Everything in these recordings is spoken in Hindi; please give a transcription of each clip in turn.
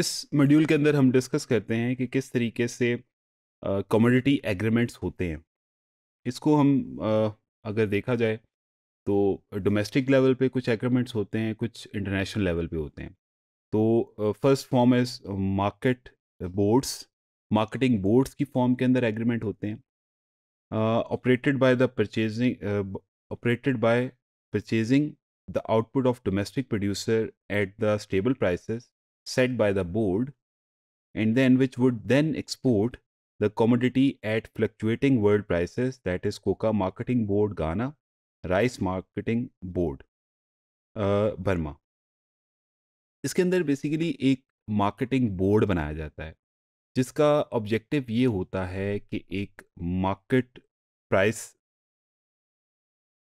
इस मॉड्यूल के अंदर हम डिस्कस करते हैं कि किस तरीके से कमोडिटी एग्रीमेंट्स होते हैं इसको हम uh, अगर देखा जाए तो डोमेस्टिक लेवल पे कुछ एग्रीमेंट्स होते हैं कुछ इंटरनेशनल लेवल पे होते हैं तो first form is market boards marketing boards की फॉर्म के अंदर एग्रीमेंट होते हैं operated by the purchasing operated by purchasing the output of domestic producer at the stable prices set by the board and then which would then export the commodity at fluctuating world prices that is coca marketing board ghana rice marketing board uh, burma इसके अंदर बेसिकली एक मार्केटिंग बोर्ड बनाया जाता है जिसका ऑब्जेक्टिव ये होता है कि एक मार्केट प्राइस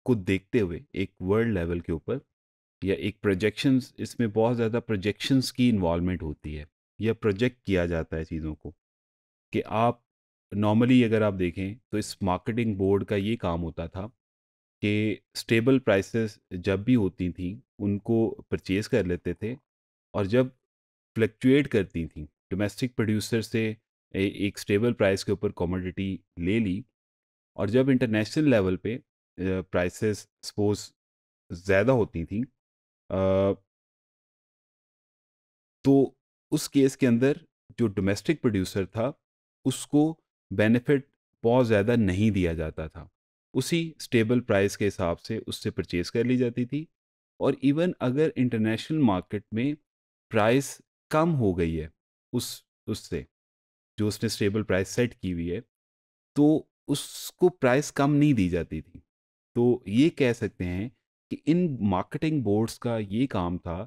को देखते हुए एक वर्ल्ड लेवल के ऊपर या एक प्रोजेक्शंस इसमें बहुत ज़्यादा प्रोजेक्शंस की इन्वॉलमेंट होती है या प्रोजेक्ट किया जाता है चीज़ों को कि आप नॉर्मली अगर आप देखें तो इस मार्केटिंग बोर्ड का ये काम होता था कि स्टेबल प्राइसेस जब भी होती थी उनको परचेज़ कर लेते थे और जब फ्लक्चुएट करती थी डोमेस्टिक प्रोड्यूसर से एक स्टेबल प्राइस के ऊपर कॉमोडिटी ले ली और जब इंटरनेशनल लेवल पे प्राइसेस सपोज ज़्यादा होती थी तो उस केस के अंदर जो डोमेस्टिक प्रोड्यूसर था उसको बेनिफिट बहुत ज़्यादा नहीं दिया जाता था उसी स्टेबल प्राइस के हिसाब से उससे परचेज कर ली जाती थी और इवन अगर इंटरनेशनल मार्केट में प्राइस कम हो गई है उस उससे जो उसने स्टेबल प्राइस सेट की हुई है तो उसको प्राइस कम नहीं दी जाती थी तो ये कह सकते हैं कि इन मार्केटिंग बोर्ड्स का ये काम था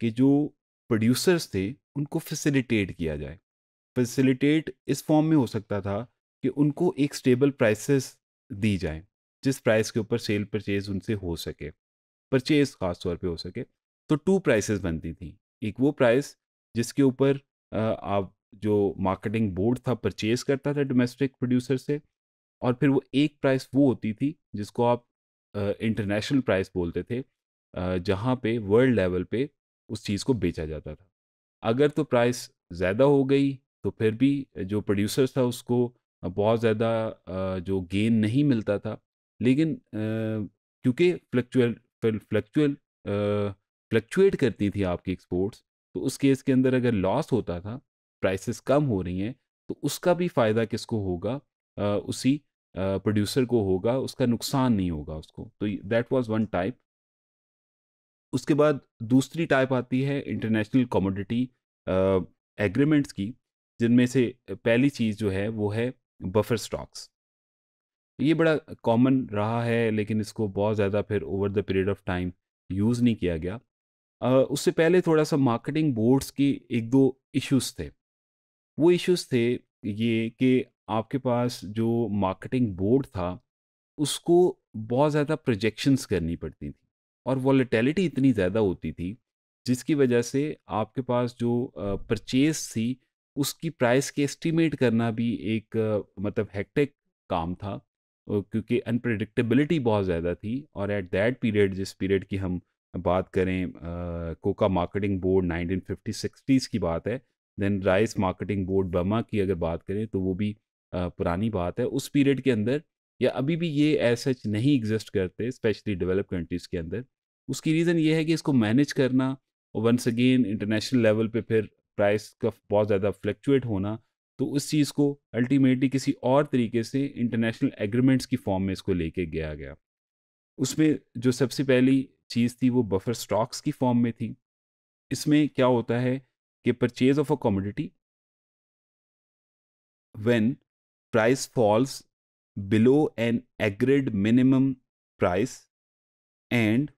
कि जो प्रोड्यूसर्स थे उनको फैसिलिटेट किया जाए फैसिलिटेट इस फॉर्म में हो सकता था कि उनको एक स्टेबल प्राइसेस दी जाए जिस प्राइस के ऊपर सेल परचेज उनसे हो सके परचेज खास तौर पे हो सके तो टू प्राइसेस बनती थी एक वो प्राइस जिसके ऊपर आप जो मार्केटिंग बोर्ड था परचेज करता था डोमेस्टिक प्रोड्यूसर से और फिर वो एक प्राइस वो होती थी जिसको आप इंटरनेशनल प्राइस बोलते थे जहाँ पे वर्ल्ड लेवल पे उस चीज़ को बेचा जाता था अगर तो प्राइस ज़्यादा हो गई तो फिर भी जो प्रोड्यूसर था उसको बहुत ज़्यादा जो गेन नहीं मिलता था लेकिन क्योंकि फ्लक्चुअल फ्लक्चुअल फ्लक्चुएट करती थी आपकी एक्सपोर्ट्स तो उस केस के अंदर अगर लॉस होता था प्राइसेस कम हो रही हैं तो उसका भी फ़ायदा किसको होगा उसी प्रोड्यूसर को होगा उसका नुकसान नहीं होगा उसको तो दैट वाज वन टाइप उसके बाद दूसरी टाइप आती है इंटरनेशनल कमोडिटी एग्रीमेंट्स की जिनमें से पहली चीज़ जो है वो है बफर स्टॉक्स ये बड़ा कॉमन रहा है लेकिन इसको बहुत ज़्यादा फिर over the period of time use नहीं किया गया uh, उससे पहले थोड़ा सा मार्केटिंग बोर्ड्स की एक दो इश्यूज थे वो इश्यूज थे ये कि आपके पास जो मार्केटिंग बोर्ड था उसको बहुत ज़्यादा प्रोजेक्शंस करनी पड़ती थी और वॉलेटिलिटी इतनी ज़्यादा होती थी जिसकी वजह से आपके पास जो परचेज थी उसकी प्राइस के एस्टिमेट करना भी एक मतलब हेक्टिक काम था क्योंकि अनप्रडिक्टेबिलिटी बहुत ज़्यादा थी और एट दैट पीरियड जिस पीरियड की हम बात करें कोका मार्केटिंग बोर्ड 1950 सिक्सटीज़ की बात है then rice marketing board Burma की अगर बात करें तो वो भी पुरानी बात है उस पीरियड के अंदर या अभी भी ये एस एच नहीं एग्जिस्ट करते स्पेशली डेवलप कंट्रीज़ के अंदर उसकी रीज़न ये है कि इसको मैनेज करना और वंस अगेन इंटरनेशनल लेवल पे फिर प्राइस का बहुत ज़्यादा फ्लक्चुएट होना तो उस चीज़ को अल्टीमेटली किसी और तरीके से इंटरनेशनल एग्रीमेंट्स की फॉर्म में इसको लेके गया गया उसमें जो सबसे पहली चीज़ थी वो बफर स्टॉक्स की फॉर्म में थी इसमें क्या होता है कि purchase of a commodity when price falls below an agreed minimum price and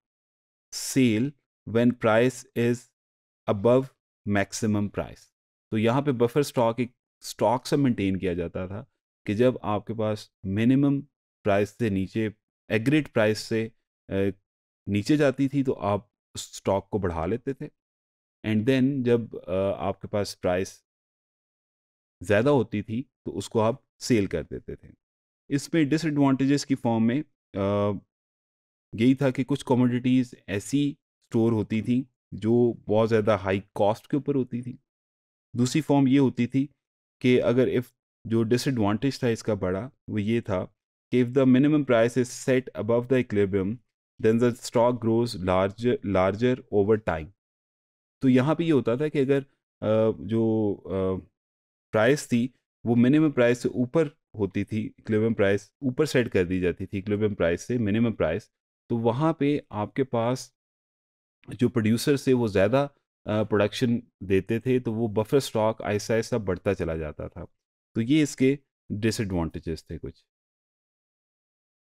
sale when price is above maximum price तो यहाँ पे buffer stock एक stock से maintain किया जाता था कि जब आपके पास minimum price से नीचे agreed price से नीचे जाती थी तो आप स्टॉक को बढ़ा लेते थे एंड देन जब आपके पास प्राइस ज़्यादा होती थी तो उसको आप सेल कर देते थे इसमें डिसएडवांटेजेस की फॉर्म में यही था कि कुछ कमोडिटीज़ ऐसी स्टोर होती थी जो बहुत ज़्यादा हाई कॉस्ट के ऊपर होती थी दूसरी फॉर्म ये होती थी कि अगर इफ़ जो डिसएडवांटेज था इसका बड़ा वो ये था कि if the minimum price is set above the equilibrium then the stock grows larger larger over time तो यहाँ पे ये होता था कि अगर जो प्राइस थी वो मिनिमम प्राइस से ऊपर होती थी इक्लेबम प्राइस ऊपर सेट कर दी जाती थी इक्लेबम प्राइस से मिनिमम प्राइस तो वहाँ पे आपके पास जो प्रोड्यूसर से वो ज़्यादा प्रोडक्शन देते थे तो वो बफर स्टॉक ऐसा ऐसा बढ़ता चला जाता था तो ये इसके डिसएडवांटेजेस थे कुछ